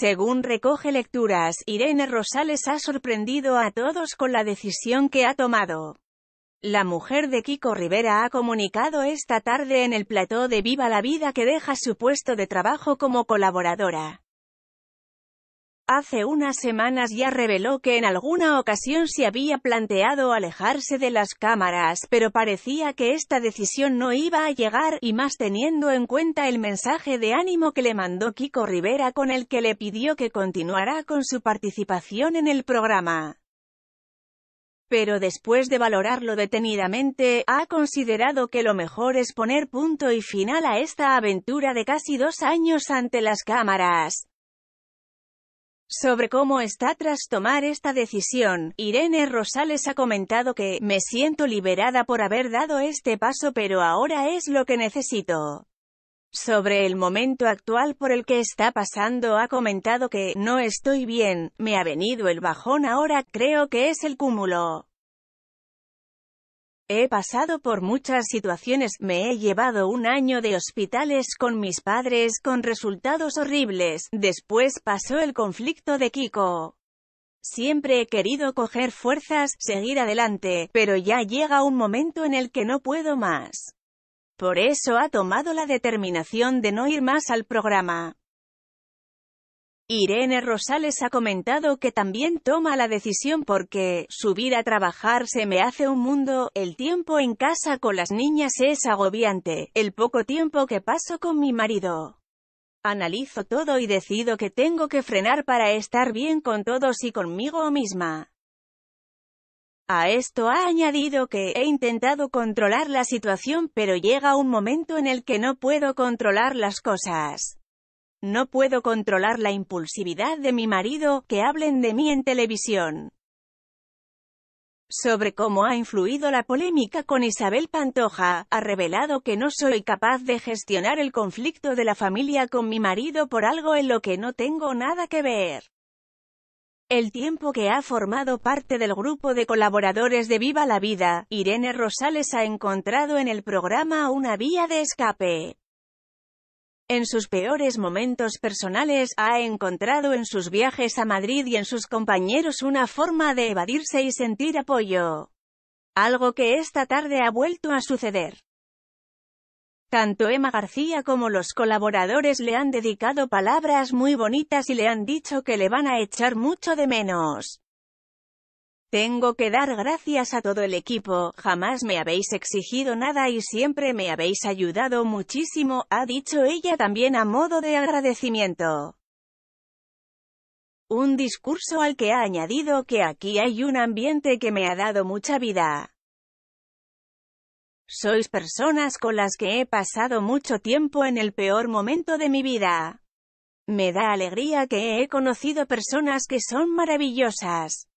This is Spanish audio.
Según recoge lecturas, Irene Rosales ha sorprendido a todos con la decisión que ha tomado. La mujer de Kiko Rivera ha comunicado esta tarde en el plató de Viva la Vida que deja su puesto de trabajo como colaboradora. Hace unas semanas ya reveló que en alguna ocasión se había planteado alejarse de las cámaras, pero parecía que esta decisión no iba a llegar, y más teniendo en cuenta el mensaje de ánimo que le mandó Kiko Rivera con el que le pidió que continuara con su participación en el programa. Pero después de valorarlo detenidamente, ha considerado que lo mejor es poner punto y final a esta aventura de casi dos años ante las cámaras. Sobre cómo está tras tomar esta decisión, Irene Rosales ha comentado que, me siento liberada por haber dado este paso pero ahora es lo que necesito. Sobre el momento actual por el que está pasando ha comentado que, no estoy bien, me ha venido el bajón ahora, creo que es el cúmulo. He pasado por muchas situaciones, me he llevado un año de hospitales con mis padres con resultados horribles, después pasó el conflicto de Kiko. Siempre he querido coger fuerzas, seguir adelante, pero ya llega un momento en el que no puedo más. Por eso ha tomado la determinación de no ir más al programa. Irene Rosales ha comentado que también toma la decisión porque, subir a trabajar se me hace un mundo, el tiempo en casa con las niñas es agobiante, el poco tiempo que paso con mi marido. Analizo todo y decido que tengo que frenar para estar bien con todos y conmigo misma. A esto ha añadido que he intentado controlar la situación pero llega un momento en el que no puedo controlar las cosas. No puedo controlar la impulsividad de mi marido, que hablen de mí en televisión. Sobre cómo ha influido la polémica con Isabel Pantoja, ha revelado que no soy capaz de gestionar el conflicto de la familia con mi marido por algo en lo que no tengo nada que ver. El tiempo que ha formado parte del grupo de colaboradores de Viva la Vida, Irene Rosales ha encontrado en el programa una vía de escape. En sus peores momentos personales, ha encontrado en sus viajes a Madrid y en sus compañeros una forma de evadirse y sentir apoyo. Algo que esta tarde ha vuelto a suceder. Tanto Emma García como los colaboradores le han dedicado palabras muy bonitas y le han dicho que le van a echar mucho de menos. Tengo que dar gracias a todo el equipo, jamás me habéis exigido nada y siempre me habéis ayudado muchísimo, ha dicho ella también a modo de agradecimiento. Un discurso al que ha añadido que aquí hay un ambiente que me ha dado mucha vida. Sois personas con las que he pasado mucho tiempo en el peor momento de mi vida. Me da alegría que he conocido personas que son maravillosas.